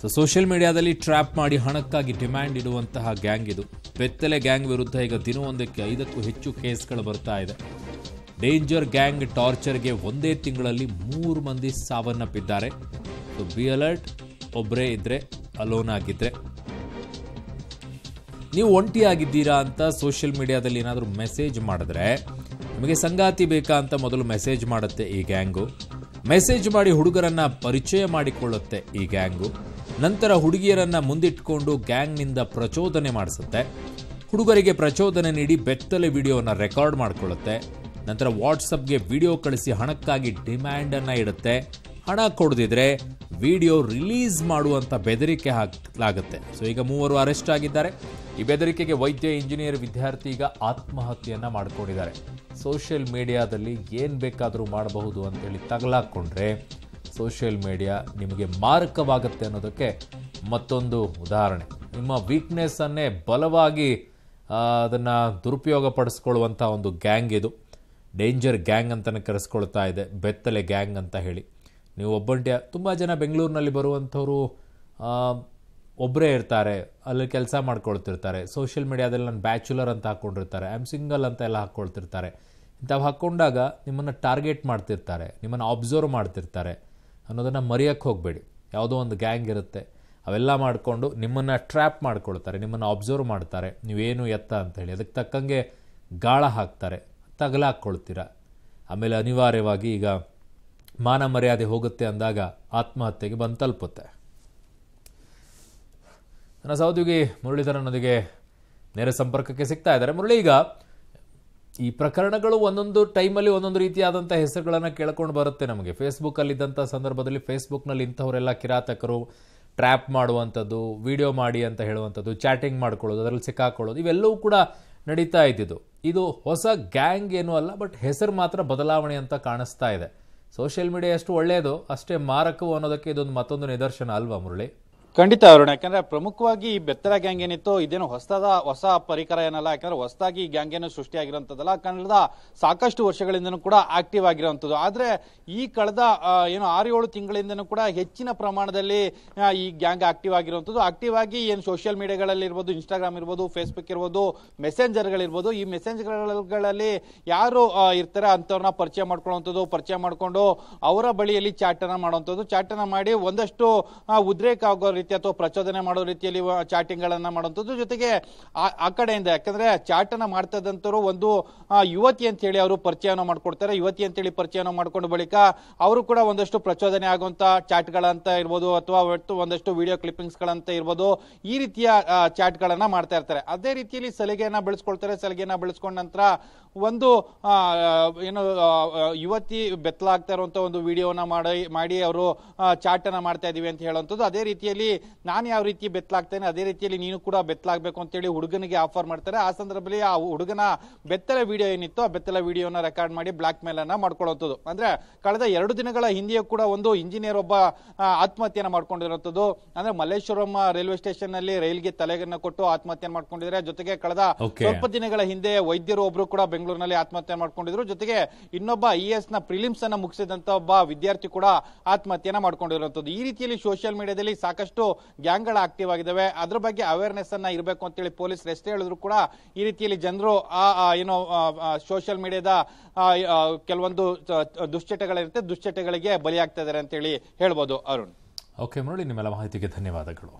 so social ಮೀಡಿಯಾದಲ್ಲಿ trap ಮಾಡಿ ಹಣಕ್ಕಾಗಿ ಡಿಮ್ಯಾಂಡ್ ಇಡುವಂತಹ ಗ್ಯಾಂಗ್ ಇದು ಬೆತ್ತಲೆ ಗ್ಯಾಂಗ್ ವಿರುದ್ಧ ಈಗ ದಿನವೊಂದಕ್ಕೆ ಐದಕ್ಕೂ ಹೆಚ್ಚು ಕೇಸ್ಗಳು ಬರ್ತಾ ಇದೆ ಡೇಂಜರ್ ಗ್ಯಾಂಗ್ ಟಾರ್ಚರ್ಗೆ ಒಂದೇ ತಿಂಗಳಲ್ಲಿ ಮೂರು ಮಂದಿ ಸಾವನ್ನಪ್ಪಿದ್ದಾರೆ ಸೊ ಬಿ ಅಲರ್ಟ್ ಒಬ್ಬರೇ ಇದ್ದರೆ ಅಲೋನ್ ಆಗಿದ್ರೆ ನೀವು ಒಂಟಿಯಾಗಿದ್ದೀರಾ ಅಂತ ಸೋಷಿಯಲ್ ಮೀಡಿಯಾದಲ್ಲಿ ಏನಾದರೂ ಮೆಸೇಜ್ ಮಾಡಿದ್ರೆ ನಿಮಗೆ ಸಂಗಾತಿ ಬೇಕಾ ಅಂತ ಮೊದಲು ಮೆಸೇಜ್ ಮಾಡುತ್ತೆ ಈ ಗ್ಯಾಂಗು ಮೆಸೇಜ್ ಮಾಡಿ ಹುಡುಗರನ್ನ ಪರಿಚಯ ಮಾಡಿಕೊಳ್ಳುತ್ತೆ ಈ ಗ್ಯಾಂಗು ನಂತರ ಹುಡುಗಿಯರನ್ನ ಮುಂದಿಟ್ಕೊಂಡು ಗ್ಯಾಂಗ್ನಿಂದ ಪ್ರಚೋದನೆ ಮಾಡಿಸುತ್ತೆ ಹುಡುಗರಿಗೆ ಪ್ರಚೋದನೆ ನೀಡಿ ಬೆತ್ತಲೆ ವಿಡಿಯೋನ ರೆಕಾರ್ಡ್ ಮಾಡಿಕೊಳ್ಳುತ್ತೆ ನಂತರ ವಾಟ್ಸಪ್ಗೆ ವಿಡಿಯೋ ಕಳಿಸಿ ಹಣಕ್ಕಾಗಿ ಡಿಮ್ಯಾಂಡನ್ನು ಇಡುತ್ತೆ ಹಣ ಕೊಡದಿದ್ರೆ ವಿಡಿಯೋ ರಿಲೀಸ್ ಮಾಡುವಂಥ ಬೆದರಿಕೆ ಹಾಕಲಾಗುತ್ತೆ ಸೊ ಈಗ ಮೂವರು ಅರೆಸ್ಟ್ ಆಗಿದ್ದಾರೆ ಈ ಬೆದರಿಕೆಗೆ ವೈದ್ಯ ಇಂಜಿನಿಯರ್ ವಿದ್ಯಾರ್ಥಿ ಈಗ ಆತ್ಮಹತ್ಯೆಯನ್ನು ಮಾಡ್ಕೊಂಡಿದ್ದಾರೆ ಸೋಷಿಯಲ್ ಮೀಡಿಯಾದಲ್ಲಿ ಏನು ಬೇಕಾದರೂ ಮಾಡಬಹುದು ಅಂತೇಳಿ ತಗಲಾಕ್ಕೊಂಡ್ರೆ ಸೋಷಿಯಲ್ ಮೀಡಿಯಾ ನಿಮಗೆ ಮಾರಕವಾಗುತ್ತೆ ಅನ್ನೋದಕ್ಕೆ ಮತ್ತೊಂದು ಉದಾಹರಣೆ ನಿಮ್ಮ ವೀಕ್ನೆಸ್ಸನ್ನೇ ಬಲವಾಗಿ ಅದನ್ನು ದುರುಪಯೋಗ ಪಡಿಸ್ಕೊಳ್ಳುವಂಥ ಒಂದು ಗ್ಯಾಂಗ್ ಇದು ಡೇಂಜರ್ ಗ್ಯಾಂಗ್ ಅಂತಲೇ ಕರೆಸ್ಕೊಳ್ತಾ ಇದೆ ಬೆತ್ತಲೆ ಗ್ಯಾಂಗ್ ಅಂತ ಹೇಳಿ ನೀವು ಒಬ್ಬಂಟಿಯ ತುಂಬ ಜನ ಬೆಂಗಳೂರಿನಲ್ಲಿ ಬರುವಂಥವರು ಒಬ್ಬರೇ ಇರ್ತಾರೆ ಅಲ್ಲಿ ಕೆಲಸ ಮಾಡ್ಕೊಳ್ತಿರ್ತಾರೆ ಸೋಷಿಯಲ್ ಮೀಡಿಯಾದಲ್ಲಿ ನಾನು ಬ್ಯಾಚುಲರ್ ಅಂತ ಹಾಕ್ಕೊಂಡಿರ್ತಾರೆ ಐ ಆಮ್ ಸಿಂಗಲ್ ಅಂತ ಎಲ್ಲ ಹಾಕ್ಕೊಳ್ತಿರ್ತಾರೆ ಇಂಥವು ಹಾಕ್ಕೊಂಡಾಗ ನಿಮ್ಮನ್ನು ಟಾರ್ಗೆಟ್ ಮಾಡ್ತಿರ್ತಾರೆ ನಿಮ್ಮನ್ನು ಅಬ್ಸರ್ವ್ ಮಾಡ್ತಿರ್ತಾರೆ ಅನ್ನೋದನ್ನು ಮರೆಯೋಕ್ಕೆ ಹೋಗಬೇಡಿ ಯಾವುದೋ ಒಂದು ಗ್ಯಾಂಗ್ ಇರುತ್ತೆ ಅವೆಲ್ಲ ಮಾಡಿಕೊಂಡು ನಿಮ್ಮನ್ನು ಟ್ರ್ಯಾಪ್ ಮಾಡ್ಕೊಳ್ತಾರೆ ನಿಮ್ಮನ್ನು ಅಬ್ಸರ್ವ್ ಮಾಡ್ತಾರೆ ನೀವೇನು ಎತ್ತ ಅಂತ ಹೇಳಿ ಅದಕ್ಕೆ ತಕ್ಕಂಗೆ ಗಾಳ ಹಾಕ್ತಾರೆ ತಗಲಾಕ್ಕೊಳ್ತೀರ ಆಮೇಲೆ ಅನಿವಾರ್ಯವಾಗಿ ಈಗ ಮಾನ ಮರ್ಯಾದೆ ಹೋಗುತ್ತೆ ಅಂದಾಗ ಆತ್ಮಹತ್ಯೆಗೆ ಬಂದು ತಲುಪುತ್ತೆ ನನ್ನ ಸಹೋದ್ಯೋಗಿ ಮುರಳೀಧರನೊಂದಿಗೆ ನೇರ ಸಂಪರ್ಕಕ್ಕೆ ಸಿಗ್ತಾ ಇದ್ದಾರೆ ಮುರಳಿ ಈಗ ಈ ಪ್ರಕರಣಗಳು ಒಂದೊಂದು ಟೈಮಲ್ಲಿ ಒಂದೊಂದು ರೀತಿಯಾದಂಥ ಹೆಸರುಗಳನ್ನು ಕೇಳ್ಕೊಂಡು ಬರುತ್ತೆ ನಮಗೆ ಫೇಸ್ಬುಕ್ಕಲ್ಲಿದ್ದಂಥ ಸಂದರ್ಭದಲ್ಲಿ ಫೇಸ್ಬುಕ್ನಲ್ಲಿ ಇಂಥವರೆಲ್ಲ ಕಿರಾತಕರು ಟ್ರ್ಯಾಪ್ ಮಾಡುವಂಥದ್ದು ವಿಡಿಯೋ ಮಾಡಿ ಅಂತ ಹೇಳುವಂಥದ್ದು ಚಾಟಿಂಗ್ ಮಾಡ್ಕೊಳ್ಳೋದು ಅದರಲ್ಲಿ ಸಿಕ್ಕಾಕೊಳ್ಳೋದು ಇವೆಲ್ಲವೂ ಕೂಡ ನಡೀತಾ ಇದ್ದಿದ್ದು ಇದು ಹೊಸ ಗ್ಯಾಂಗ್ ಏನು ಅಲ್ಲ ಬಟ್ ಹೆಸರು ಮಾತ್ರ ಬದಲಾವಣೆ ಅಂತ ಕಾಣಿಸ್ತಾ ಇದೆ ಸೋಷಿಯಲ್ ಮೀಡಿಯಾ ಎಷ್ಟು ಒಳ್ಳೆಯದು ಅಷ್ಟೇ ಮಾರಕವು ಅನ್ನೋದಕ್ಕೆ ಇದೊಂದು ಮತ್ತೊಂದು ನಿದರ್ಶನ ಅಲ್ವಾ ಮುರಳಿ ಖಂಡಿತ ಅರುಣ್ ಯಾಕಂದ್ರೆ ಪ್ರಮುಖವಾಗಿ ಈ ಬೆತ್ತರ ಗ್ಯಾಂಗ್ ಏನಿತ್ತು ಇದೇನು ಹೊಸದ ಹೊಸ ಪರಿಕರ ಏನಲ್ಲ ಯಾಕಂದ್ರೆ ಹೊಸದಾಗಿ ಗ್ಯಾಂಗ್ ಏನು ಸೃಷ್ಟಿಯಾಗಿರುವಂತದ್ದಲ್ಲ ಕನ್ನಡದ ಸಾಕಷ್ಟು ವರ್ಷಗಳಿಂದನೂ ಕೂಡ ಆಕ್ಟಿವ್ ಆಗಿರುವಂಥದ್ದು ಆದ್ರೆ ಈ ಕಳೆದ ಏನು ಆರು ಏಳು ತಿಂಗಳಿಂದನೂ ಕೂಡ ಹೆಚ್ಚಿನ ಪ್ರಮಾಣದಲ್ಲಿ ಈ ಗ್ಯಾಂಗ್ ಆಕ್ಟಿವ್ ಆಗಿರುವಂಥದ್ದು ಆಕ್ಟಿವ್ ಆಗಿ ಏನು ಸೋಷಿಯಲ್ ಮೀಡಿಯಾಗಳಲ್ಲಿ ಇರ್ಬೋದು ಇನ್ಸ್ಟಾಗ್ರಾಮ್ ಇರ್ಬೋದು ಫೇಸ್ಬುಕ್ ಇರ್ಬೋದು ಮೆಸೆಂಜರ್ಗಳಿರ್ಬೋದು ಈ ಮೆಸೆಂಜರ್ಗಳಲ್ಲಿ ಯಾರು ಇರ್ತಾರೆ ಅಂತವ್ರನ್ನ ಪರಿಚಯ ಮಾಡ್ಕೊಳ್ಳುವಂಥದ್ದು ಪರಿಚಯ ಮಾಡಿಕೊಂಡು ಅವರ ಬಳಿಯಲ್ಲಿ ಚಾಟನ ಮಾಡುವಂಥದ್ದು ಚಾಟನ ಮಾಡಿ ಒಂದಷ್ಟು ಉದ್ರೇಕ ಆಗೋ ರೀತಿ ರೀತಿ ಅಥವಾ ಪ್ರಚೋದನೆ ಮಾಡೋ ರೀತಿಯಲ್ಲಿ ಚಾಟಿಂಗ್ ಗಳನ್ನ ಮಾಡುವಂಥದ್ದು ಜೊತೆಗೆ ಆ ಕಡೆಯಿಂದ ಯಾಕಂದ್ರೆ ಚಾಟನ್ನು ಮಾಡ್ತಾ ಇದ್ದಂಥವ್ರು ಒಂದು ಯುವತಿ ಅಂತೇಳಿ ಅವರು ಪರಿಚಯನ ಮಾಡ್ಕೊಡ್ತಾರೆ ಯುವತಿ ಹೇಳಿ ಪರಿಚಯನ ಮಾಡ್ಕೊಂಡು ಬಳಿಕ ಅವರು ಕೂಡ ಒಂದಷ್ಟು ಪ್ರಚೋದನೆ ಚಾಟ್ ಗಳಂತ ಇರ್ಬೋದು ಅಥವಾ ಒಂದಷ್ಟು ವಿಡಿಯೋ ಕ್ಲಿಪ್ಪಿಂಗ್ಸ್ಗಳಂತ ಇರ್ಬೋದು ಈ ರೀತಿಯ ಚಾಟ್ ಗಳನ್ನ ಮಾಡ್ತಾ ಇರ್ತಾರೆ ಅದೇ ರೀತಿಯಲ್ಲಿ ಸಲಿಗೆಯನ್ನ ಬೆಳೆಸ್ಕೊಳ್ತಾರೆ ಸಲಿಗೆಯನ್ನ ಬೆಳೆಸ್ಕೊಂಡ ನಂತರ ಒಂದು ಏನು ಯುವತಿ ಬೆತ್ತಲಾಗ್ತಾ ಇರುವಂಥ ಒಂದು ವಿಡಿಯೋನ ಮಾಡಿ ಮಾಡಿ ಅವರು ಚಾಟನ್ನು ಮಾಡ್ತಾ ಇದೀವಿ ಅಂತ ಹೇಳುವಂಥದ್ದು ಅದೇ ರೀತಿಯಲ್ಲಿ ನಾನು ಯಾವ ರೀತಿ ಬೆತ್ತಲಾಗ್ತೇನೆ ಅದೇ ರೀತಿಯಲ್ಲಿ ನೀನು ಕೂಡ ಬೆತ್ತಲಾಗಬೇಕು ಅಂತೇಳಿ ಹುಡುಗನಿಗೆ ಆಫರ್ ಮಾಡ್ತಾರೆ ಆ ಸಂದರ್ಭದಲ್ಲಿ ಆ ಹುಡುಗನ ಬೆತ್ತಲ ವಿಡಿಯೋ ಏನಿತ್ತು ಆ ಬೆತ್ತಲ ವಿಡಿಯೋನ ರೆಕಾರ್ಡ್ ಮಾಡಿ ಬ್ಲಾಕ್ ಮೇಲ್ ಅನ್ನ ಮಾಡ್ಕೊಳ್ಳೋದು ಅಂದ್ರೆ ಕಳೆದ ಎರಡು ದಿನಗಳ ಹಿಂದೆಯೂ ಕೂಡ ಒಂದು ಇಂಜಿನಿಯರ್ ಒಬ್ಬ ಆತ್ಮಹತ್ಯೆಯನ್ನ ಮಾಡ್ಕೊಂಡಿರೋದು ಅಂದ್ರೆ ಮಲ್ಲೇಶ್ವರಂ ರೈಲ್ವೆ ಸ್ಟೇಷನ್ ನಲ್ಲಿ ರೈಲ್ಗೆ ತಲೆಗನ್ನ ಕೊಟ್ಟು ಆತ್ಮಹತ್ಯೆ ಮಾಡ್ಕೊಂಡಿದ್ರೆ ಜೊತೆಗೆ ಕಳೆದ ಸ್ವಲ್ಪ ದಿನಗಳ ಹಿಂದೆ ವೈದ್ಯರು ಒಬ್ರು ಕೂಡ ಬೆಂಗಳೂರಿನಲ್ಲಿ ಆತ್ಮಹತ್ಯೆ ಮಾಡ್ಕೊಂಡಿದ್ರು ಜೊತೆಗೆ ಇನ್ನೊಬ್ಬ ಐ ಎಸ್ ನ ಪ್ರಿಲಿಮ್ಸ್ ಅನ್ನ ಮುಗಿಸಿದಂತ ಒಬ್ಬ ವಿದ್ಯಾರ್ಥಿ ಕೂಡ ಆತ್ಮಹತ್ಯೆಯನ್ನ ಮಾಡ್ಕೊಂಡಿರುವಂತದ್ದು ಈ ರೀತಿಯಲ್ಲಿ ಸೋಷಿಯಲ್ ಮೀಡಿಯಾದಲ್ಲಿ ಸಾಕಷ್ಟು ಸಾಕಷ್ಟು ಗ್ಯಾಂಗ್ಗಳು ಆಕ್ಟಿವ್ ಆಗಿದ್ದಾವೆ ಅದ್ರ ಬಗ್ಗೆ ಅವೇರ್ನೆಸ್ ಅನ್ನ ಇರಬೇಕು ಅಂತ ಹೇಳಿ ಪೊಲೀಸ್ ಎಷ್ಟೇ ಹೇಳಿದ್ರು ಕೂಡ ಈ ರೀತಿಯಲ್ಲಿ ಜನರು ಆ ಏನೋ ಸೋಷಿಯಲ್ ಮೀಡಿಯಾದ ಕೆಲವೊಂದು ದುಶ್ಚಟಗಳಿರುತ್ತೆ ದುಶ್ಚಟಗಳಿಗೆ ಬಲಿಯಾಗ್ತಾ ಇದ್ದಾರೆ ಅಂತೇಳಿ ಹೇಳ್ಬೋದು ಅರುಣ್ ಓಕೆ ಮುರಳಿ ನಿಮ್ಮೆಲ್ಲ ಮಾಹಿತಿಗೆ ಧನ್ಯವಾದಗಳು